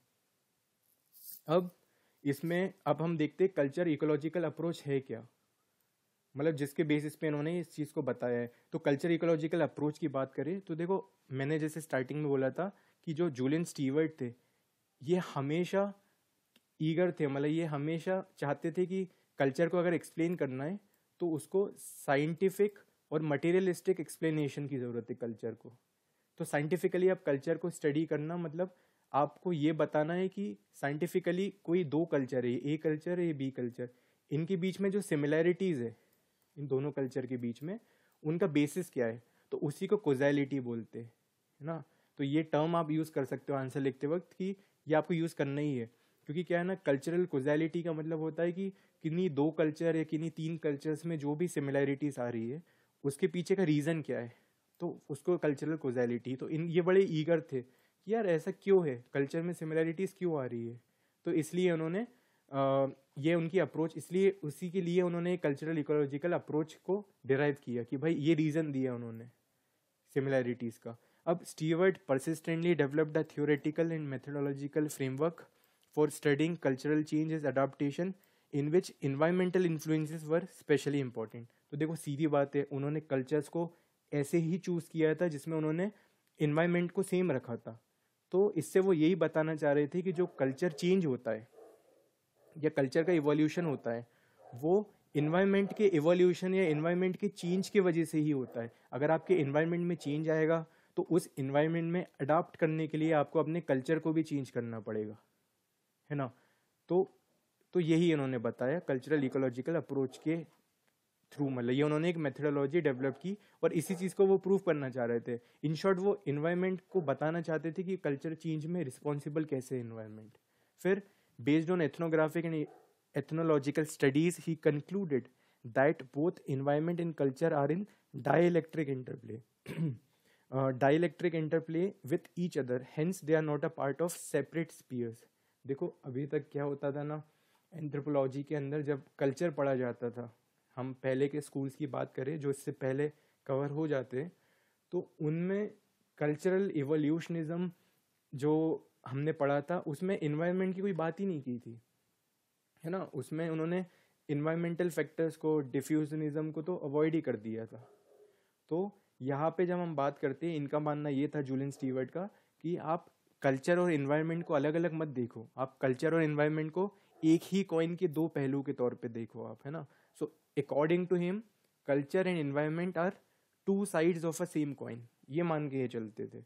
A: अब इसमें अब हम देखते कल्चर इकोलॉजिकल अप्रोच है क्या मतलब जिसके बेसिस पे इन्होंने इस चीज़ को बताया है तो कल्चर इकोलॉजिकल अप्रोच की बात करें तो देखो मैंने जैसे स्टार्टिंग में बोला था कि जो जूलियन स्टीवर्ट थे ये हमेशा ईगर थे मतलब ये हमेशा चाहते थे कि कल्चर को अगर एक्सप्लेन करना है तो उसको साइंटिफिक और मटेरियलिस्टिक एक्सप्लेनेशन की ज़रूरत है कल्चर को तो साइंटिफिकली आप कल्चर को स्टडी करना मतलब आपको ये बताना है कि साइंटिफिकली कोई दो कल्चर है ए कल्चर है बी कल्चर इनके बीच में जो सिमिलैरिटीज़ है इन दोनों कल्चर के बीच में उनका बेसिस क्या है तो उसी को कोजैलिटी बोलते हैं ना तो ये टर्म आप यूज़ कर सकते हो आंसर लिखते वक्त कि ये आपको यूज़ करना ही है क्योंकि क्या है ना कल्चरल कोजैलिटी का मतलब होता है कि किन्हीं दो कल्चर या किन्हीं तीन कल्चर्स में जो भी सिमिलैरिटीज आ रही है उसके पीछे का रीज़न क्या है तो उसको कल्चरल कोजैलिटी तो इन ये बड़े ईगर थे कि यार ऐसा क्यों है कल्चर में सिमिलैरिटीज़ क्यों आ रही है तो इसलिए उन्होंने ये उनकी अप्रोच इसलिए उसी के लिए उन्होंने कल्चरल इकोलॉजिकल अप्रोच को डिराइव किया कि भाई ये रीज़न दिया उन्होंने सिमिलैरिटीज़ का अब Steward persistently developed a theoretical and methodological framework for studying cultural changes adaptation in which environmental influences were especially important तो देखो सीधी बात है उन्होंने कल्चर्स को ऐसे ही चूज़ किया था जिसमें उन्होंने इन्वायरमेंट को सेम रखा था तो इससे वो यही बताना चाह रहे थे कि जो कल्चर चेंज होता है या कल्चर का इवोल्यूशन होता है वो इन्वायरमेंट के इवोल्यूशन या इन्वायरमेंट के चेंज की वजह से ही होता है अगर आपके इन्वायरमेंट में चेंज आएगा तो उस इन्वायरमेंट में अडाप्ट करने के लिए आपको अपने कल्चर को भी चेंज करना पड़ेगा है ना तो तो यही इन्होंने बताया कल्चरल इकोलॉजिकल अप्रोच के थ्रू मतलब ये उन्होंने एक मेथडोलॉजी डेवलप की और इसी चीज़ को वो प्रूव करना चाह रहे थे इन शॉर्ट वो इन्वायरमेंट को बताना चाहते थे कि कल्चर चेंज में रिस्पॉन्सिबल कैसे इन्वायरमेंट फिर based on ethnographic and ethnological studies he concluded that both environment and culture are in dielectric interplay dielectric interplay with each other hence they are not a part of separate spheres देखो अभी तक क्या होता था ना एंथ्रोपोलॉजी के अंदर जब कल्चर पढ़ा जाता था हम पहले के स्कूल्स की बात करें जो इससे पहले कवर हो जाते तो उनमें कल्चरल इवोल्यूशनिज़म जो हमने पढ़ा था उसमें इन्वायरमेंट की कोई बात ही नहीं की थी है ना उसमें उन्होंने इन्वायरमेंटल फैक्टर्स को डिफ्यूजनिज़म को तो अवॉइड ही कर दिया था तो यहाँ पे जब हम बात करते हैं इनका मानना ये था जूलियन स्टीवर्ट का कि आप कल्चर और इन्वायरमेंट को अलग अलग मत देखो आप कल्चर और इन्वायरमेंट को एक ही कॉइन के दो पहलू के तौर पे देखो आप है ना so according to him culture and environment are two sides of a same coin ये मान के ये चलते थे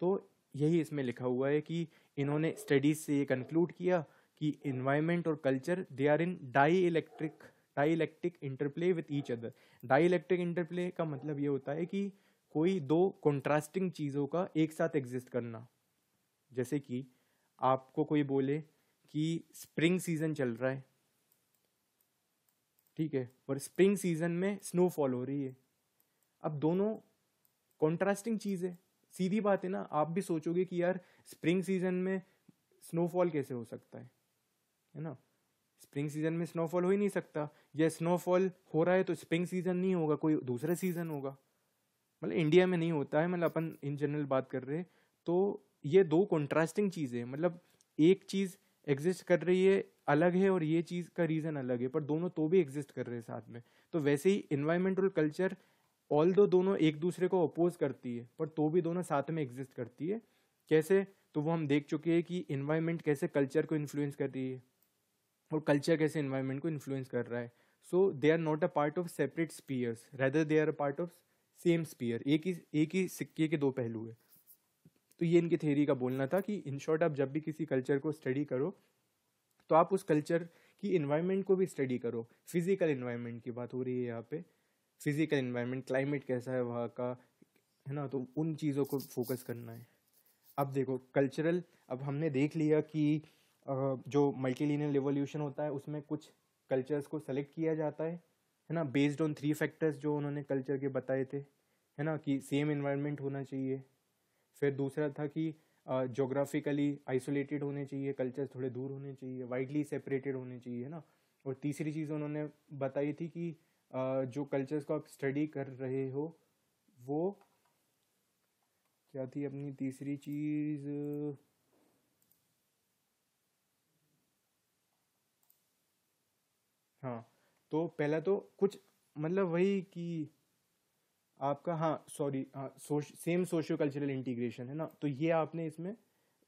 A: तो यही इसमें लिखा हुआ है कि इन्होंने स्टडीज से ये कंक्लूड किया कि इन्वायरमेंट और culture they are in dielectric dielectric interplay with each other dielectric interplay का मतलब ये होता है कि कोई दो कॉन्ट्रास्टिंग चीज़ों का एक साथ एग्जिस्ट करना जैसे कि आपको कोई बोले कि स्प्रिंग सीजन चल रहा है ठीक है और स्प्रिंग सीजन में स्नोफॉल हो रही है अब दोनों कॉन्ट्रास्टिंग चीज़ है सीधी बात है ना आप भी सोचोगे कि यार स्प्रिंग सीजन में स्नोफॉल कैसे हो सकता है है ना स्प्रिंग सीजन में स्नोफॉल हो ही नहीं सकता या स्नोफॉल हो रहा है तो स्प्रिंग सीजन नहीं होगा कोई दूसरा सीजन होगा मतलब इंडिया में नहीं होता है मतलब अपन इन जनरल बात कर रहे हैं तो ये दो कॉन्ट्रास्टिंग चीज़ें मतलब एक चीज़ एग्जिस्ट कर रही है अलग है और ये चीज़ का रीज़न अलग है पर दोनों तो भी एग्जिस्ट कर रहे हैं साथ में तो वैसे ही इन्वायरमेंट और कल्चर ऑल दो दोनों एक दूसरे को अपोज करती है पर तो भी दोनों साथ में एग्जिस्ट करती है कैसे तो वो हम देख चुके हैं कि इन्वायरमेंट कैसे कल्चर को इन्फ्लुएंस कर रही है और कल्चर कैसे इन्वायरमेंट को इन्फ्लुएंस कर रहा है so they are not a part of separate spheres rather they are a part of same sphere एक ही एक ही सिक्के के दो पहलू है तो ये इनकी थेरी का बोलना था कि इन शॉर्ट आप जब भी किसी कल्चर को स्टडी करो तो आप उस कल्चर की इन्वायरमेंट को भी स्टडी करो फिजिकल इन्वायरमेंट की बात हो रही है यहाँ पे फिजिकल इन्वायरमेंट क्लाइमेट कैसा है वहाँ का है ना तो उन चीज़ों को फोकस करना है अब देखो कल्चरल अब हमने देख लिया कि जो मल्टीलिनियल रिवोल्यूशन होता है उसमें कुछ कल्चर्स को सेलेक्ट किया जाता है है ना बेस्ड ऑन थ्री फैक्टर्स जो उन्होंने कल्चर के बताए थे है ना कि सेम इन्वायरमेंट होना चाहिए फिर दूसरा था कि जोग्राफिकली आइसोलेटेड होने चाहिए कल्चर थोड़े दूर होने चाहिए वाइडली सेपरेटेड होने चाहिए है ना और तीसरी चीज़ उन्होंने बताई थी कि जो कल्चर्स को आप स्टडी कर रहे हो वो क्या थी अपनी तीसरी चीज़ हाँ तो पहला तो कुछ मतलब वही कि आपका हाँ सॉरी हाँ socio, same socio cultural integration है ना तो ये आपने इसमें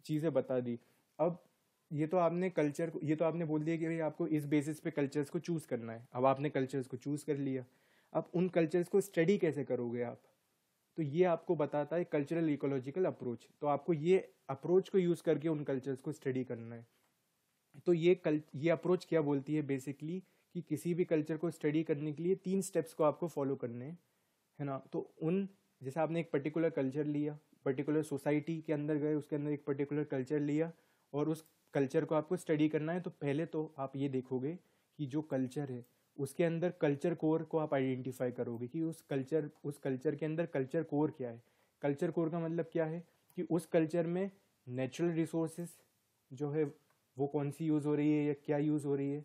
A: चीज़ें बता दी अब ये तो आपने कल्चर को ये तो आपने बोल दिया कि भाई आपको इस बेसिस पे कल्चर्स को चूज़ करना है अब आपने कल्चर्स को चूज़ कर लिया अब उन कल्चर्स को स्टडी कैसे करोगे आप तो ये आपको बताता है कल्चरल इकोलॉजिकल अप्रोच तो आपको ये अप्रोच को यूज़ करके उन कल्चर्स को स्टडी करना है तो ये कल ये अप्रोच क्या बोलती है बेसिकली कि किसी भी कल्चर को स्टडी करने के लिए तीन स्टेप्स को आपको फॉलो करने हैं है ना तो उन जैसे आपने एक पर्टिकुलर कल्चर लिया पर्टिकुलर सोसाइटी के अंदर गए उसके अंदर एक पर्टिकुलर कल्चर लिया और उस कल्चर को आपको स्टडी करना है तो पहले तो आप ये देखोगे कि जो कल्चर है उसके अंदर कल्चर कोर को आप आइडेंटिफाई करोगे कि उस कल्चर उस कल्चर के अंदर कल्चर कोर क्या है कल्चर कोर का मतलब क्या है कि उस कल्चर में नेचुरल रिसोर्स जो है वो कौन सी यूज़ हो रही है या क्या यूज़ हो रही है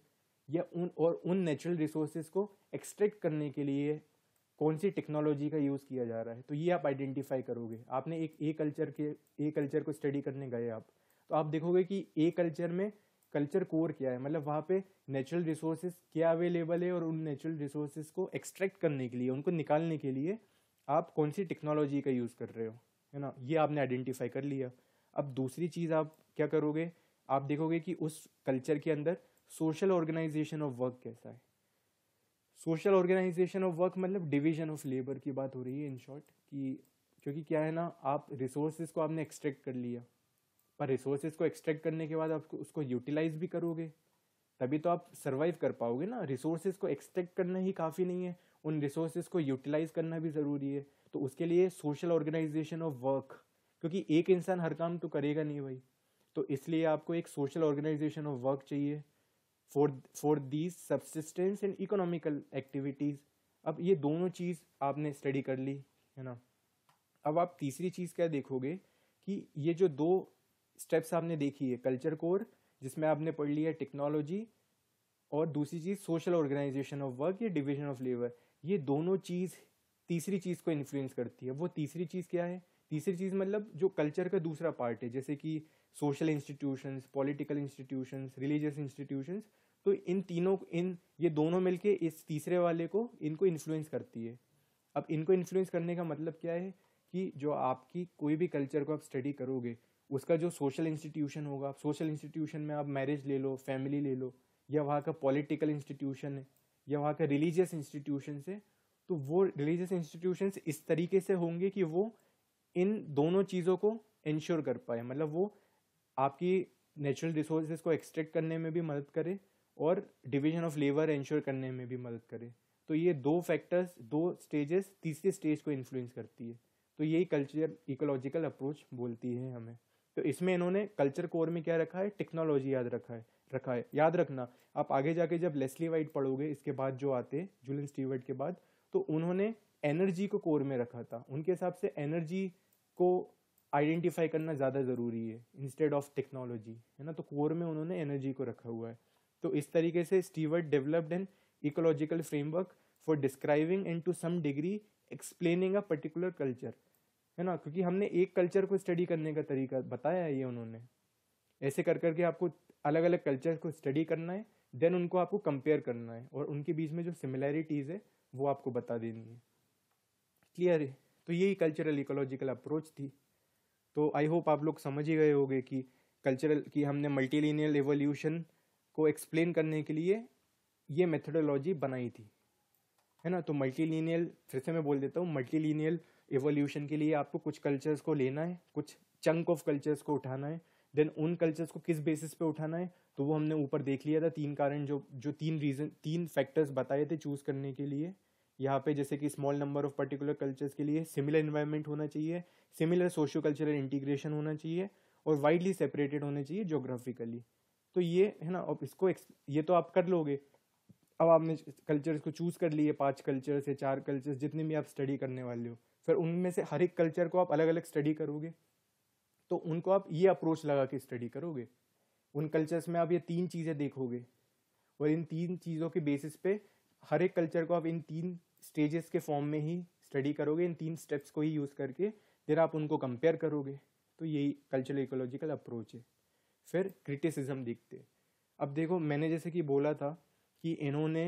A: या उन और उन नेचुरल रिसोर्सेज को एक्सट्रैक्ट करने के लिए कौन सी टेक्नोलॉजी का यूज़ किया जा रहा है तो ये आप आइडेंटिफाई करोगे आपने एक ए कल्चर के ए कल्चर को स्टडी करने गए आप तो आप देखोगे कि ए कल्चर में कल्चर कोर क्या है मतलब वहाँ पे नेचुरल रिसोर्सेज क्या अवेलेबल है और उन नेचुरल रिसोर्सेज को एक्सट्रैक्ट करने के लिए उनको निकालने के लिए आप कौन सी टेक्नोलॉजी का यूज़ कर रहे हो है ना ये आपने आइडेंटिफाई कर लिया अब दूसरी चीज़ आप क्या करोगे आप देखोगे कि उस कल्चर के अंदर सोशल ऑर्गेनाइजेशन ऑफ वर्क कैसा है सोशल ऑर्गेनाइजेशन ऑफ वर्क मतलब डिवीजन ऑफ लेबर की बात हो रही है इन शॉर्ट कि क्योंकि क्या है ना आप रिसोर्सेज को आपने एक्सट्रैक्ट कर लिया पर रिसोर्सेज को एक्सट्रैक्ट करने के बाद आप उसको यूटिलाइज भी करोगे तभी तो आप सर्वाइव कर पाओगे ना रिसोर्सेज को एक्सट्रैक्ट करना ही काफ़ी नहीं है उन रिसोर्सेज को यूटिलाइज करना भी ज़रूरी है तो उसके लिए सोशल ऑर्गेनाइजेशन ऑफ वर्क क्योंकि एक इंसान हर काम तो करेगा नहीं भाई तो इसलिए आपको एक सोशल ऑर्गेनाइजेशन ऑफ वर्क चाहिए for for these subsistence and economical activities अब ये दोनों चीज़ आपने स्टडी कर ली है ना अब आप तीसरी चीज़ क्या देखोगे कि ये जो दो स्टेप्स आपने देखी है कल्चर कोर जिसमें आपने पढ़ लिया टेक्नोलॉजी और दूसरी चीज़ सोशल ऑर्गेनाइजेशन ऑफ वर्क या डिविजन ऑफ लेबर ये दोनों चीज़ तीसरी चीज़ को इन्फ्लुएंस करती है वो तीसरी चीज़ क्या है तीसरी चीज़ मतलब जो कल्चर का दूसरा पार्ट है जैसे कि social institutions political institutions religious institutions तो इन तीनों इन ये दोनों मिलके इस तीसरे वाले को इनको इन्फ्लुएंस करती है अब इनको इन्फ्लुएंस करने का मतलब क्या है कि जो आपकी कोई भी कल्चर को आप स्टडी करोगे उसका जो सोशल इंस्टीट्यूशन होगा सोशल इंस्टीट्यूशन में आप मैरिज ले लो फैमिली ले लो या वहाँ का पॉलिटिकल इंस्टीट्यूशन है या वहाँ का रिलीजियस इंस्टीट्यूशन है तो वो रिलीजियस इंस्टीट्यूशन इस तरीके से होंगे कि वो इन दोनों चीज़ों को इंश्योर कर पाए मतलब वो आपकी नेचुरल रिसोर्सेज को एक्सट्रैक्ट करने में भी मदद करे और डिवीजन ऑफ लेबर इंश्योर करने में भी मदद करे तो ये दो फैक्टर्स दो स्टेजेस तीसरे स्टेज को इन्फ्लुएंस करती है तो यही कल्चर इकोलॉजिकल अप्रोच बोलती है हमें तो इसमें इन्होंने कल्चर कोर में क्या रखा है टेक्नोलॉजी याद रखा है रखा है याद रखना आप आगे जाके जब लेस्ली वाइट पढ़ोगे इसके बाद जो आते हैं जूलियन स्टीवर्ट के बाद तो उन्होंने एनर्जी को कोर में रखा था उनके हिसाब से एनर्जी को आइडेंटिफाई करना ज़्यादा ज़रूरी है इंस्टेड ऑफ टेक्नोलॉजी है ना तो कोर में उन्होंने एनर्जी को रखा हुआ है तो इस तरीके से Steward developed an ecological framework for describing and to some degree explaining a particular culture है ना क्योंकि हमने एक कल्चर को स्टडी करने का तरीका बताया है ये उन्होंने ऐसे कर करके आपको अलग अलग कल्चर को स्टडी करना है देन उनको आपको कंपेयर करना है और उनके बीच में जो सिमिलैरिटीज़ है वो आपको बता देनी है क्लियर है तो यही कल्चरल इकोलॉजिकल अप्रोच थी तो आई होप आप लोग समझ ही गए होंगे कि कल्चरल कि हमने मल्टीलिनियल एवोल्यूशन को एक्सप्लेन करने के लिए ये मेथडोलॉजी बनाई थी है ना तो मल्टीलिनियल फिर से मैं बोल देता हूँ मल्टीलिनियल एवोल्यूशन के लिए आपको कुछ कल्चर्स को लेना है कुछ चंक ऑफ कल्चर्स को उठाना है देन उन कल्चर्स को किस बेसिस पे उठाना है तो वो हमने ऊपर देख लिया था तीन कारण जो जो तीन रीज़न तीन फैक्टर्स बताए थे चूज़ करने के लिए यहाँ पे जैसे कि small number of particular cultures के लिए सिमिलर इन्वायरमेंट होना चाहिए सिमिलर सोशो कल्चरल इंटीग्रेशन होना चाहिए और वाइडली सेपरेटेड होने चाहिए जोग्राफिकली तो ये है ना अब इसको ये तो आप कर लोगे अब आपने कल्चर्स को चूज़ कर लिए पांच कल्चर्स या चार कल्चर्स जितने भी आप स्टडी करने वाले हो फिर उनमें से हर एक कल्चर को आप अलग अलग स्टडी करोगे तो उनको आप ये अप्रोच लगा के स्टडी करोगे उन कल्चर्स में आप ये तीन चीज़ें देखोगे और इन तीन चीज़ों के बेसिस पे हर एक कल्चर को आप इन तीन स्टेजेस के फॉर्म में ही स्टडी करोगे इन तीन स्टेप्स को ही यूज़ करके फिर आप उनको कंपेयर करोगे तो यही कल्चरल इकोलॉजिकल अप्रोच है फिर क्रिटिसिज्म देखते अब देखो मैंने जैसे कि बोला था कि इन्होंने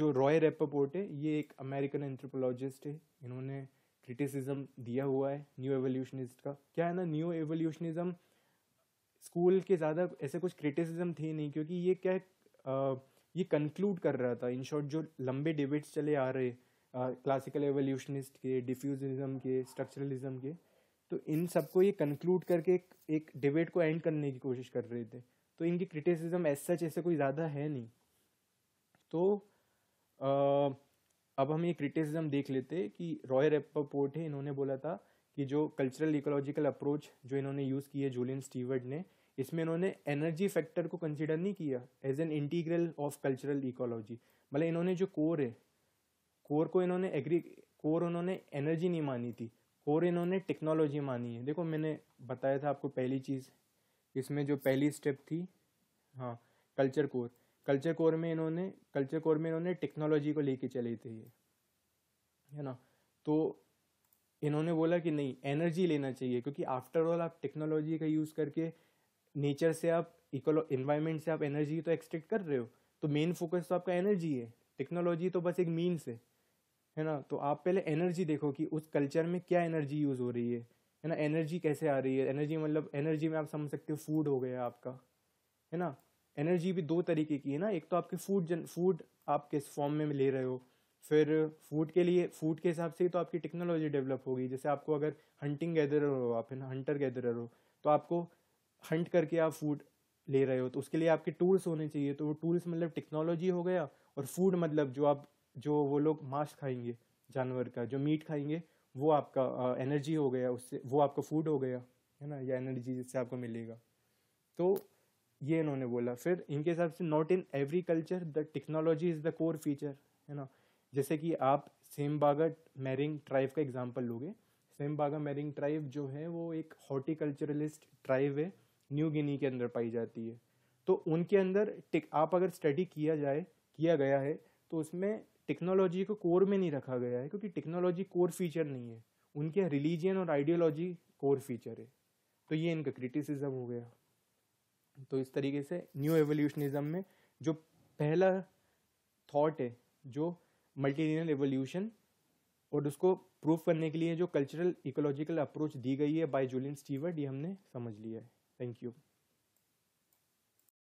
A: जो रॉय रेपोपोर्ट है ये एक अमेरिकन एंथ्रोपोलॉजिस्ट है इन्होंने क्रिटिसिज्म दिया हुआ है न्यू एवोल्यूशनिस्ट का क्या है ना न्यू एवोल्यूशनिज्म स्कूल के ज़्यादा ऐसे कुछ क्रिटिसिज्म थे नहीं क्योंकि ये क्या ये कंक्लूड कर रहा था इन शॉर्ट जो लंबे डिबेट्स चले आ रहे क्लासिकल एवोल्यूशनिस्ट के डिफ्यूजनिज्म के स्ट्रक्चरलिज्म के तो इन सबको ये कंक्लूड करके एक, एक डिबेट को एंड करने की कोशिश कर रहे थे तो इनकी क्रिटिसिज्म एज सच ऐसे कोई ज़्यादा है नहीं तो uh, अब हम ये क्रिटिसिज्म देख लेते कि रॉय रेपोर्ट है इन्होंने बोला था कि जो कल्चरल इकोलॉजिकल अप्रोच जो इन्होंने यूज़ की है जूलियन स्टीवर्ड ने इसमें इन्होंने एनर्जी फैक्टर को कंसिडर नहीं किया as an integral of cultural ecology मतलब इन्होंने जो कोर है कोर को इन्होंने एग्री कोर उन्होंने एनर्जी नहीं मानी थी कोर इन्होंने टेक्नोलॉजी मानी है देखो मैंने बताया था आपको पहली चीज़ इसमें जो पहली स्टेप थी हाँ कल्चर कोर कल्चर कोर में इन्होंने कल्चर कोर में इन्होंने टेक्नोलॉजी को लेके चले थे ये है ना तो इन्होंने बोला कि नहीं एनर्जी लेना चाहिए क्योंकि आफ्टर ऑल आप टेक्नोलॉजी का यूज़ करके नेचर से आप इकोलो इन्वायरमेंट से आप एनर्जी तो एक्सट्रैक्ट कर रहे हो तो मेन फोकस तो आपका एनर्जी है टेक्नोलॉजी तो बस एक मीन्स है है ना तो आप पहले एनर्जी देखो कि उस कल्चर में क्या एनर्जी यूज़ हो रही है है ना एनर्जी कैसे आ रही है एनर्जी मतलब एनर्जी में आप समझ सकते हो फूड हो गया आपका है ना एनर्जी भी दो तरीके की है ना एक तो आपके फूड जन फूड आप किस फॉर्म में ले रहे हो फिर फूड के लिए फूड के हिसाब से ही तो आपकी टेक्नोलॉजी डेवलप होगी जैसे आपको अगर हंटिंग गैदरर हो आप है ना हंटर गैदरर हो तो आपको हंट करके आप फूड ले रहे हो तो उसके लिए आपके टूल्स होने चाहिए तो वो टूल्स मतलब टेक्नोलॉजी हो गया और फूड मतलब जो आप जो वो लोग मांस खाएंगे जानवर का जो मीट खाएंगे वो आपका एनर्जी हो गया उससे वो आपका फूड हो गया है ना या एनर्जी जिससे आपको मिलेगा तो ये इन्होंने बोला फिर इनके हिसाब से not in every culture the technology is the core feature है ना जैसे कि आप सेम बागा मैरिंग ट्राइब का एग्जाम्पल लोगे सेम बागा मैरिंग ट्राइब जो है वो एक हॉर्टिकल्चरलिस्ट ट्राइब है न्यू गिनी के अंदर पाई जाती है तो उनके अंदर टिक आप अगर स्टडी किया जाए किया गया है तो उसमें टेक्नोलॉजी को कोर में नहीं रखा गया है क्योंकि टेक्नोलॉजी कोर फीचर नहीं है उनके रिलीजन और आइडियोलॉजी कोर फीचर है तो ये इनका क्रिटिसिज्म हो गया तो इस तरीके से न्यू एवोल्यूशनिज्म में जो पहला थॉट है जो मल्टीलिनियल एवोल्यूशन और उसको प्रूफ करने के लिए जो कल्चरल इकोलॉजिकल अप्रोच दी गई है बाय जूलियन स्टीवर्ट ये हमने समझ लिया है Thank you.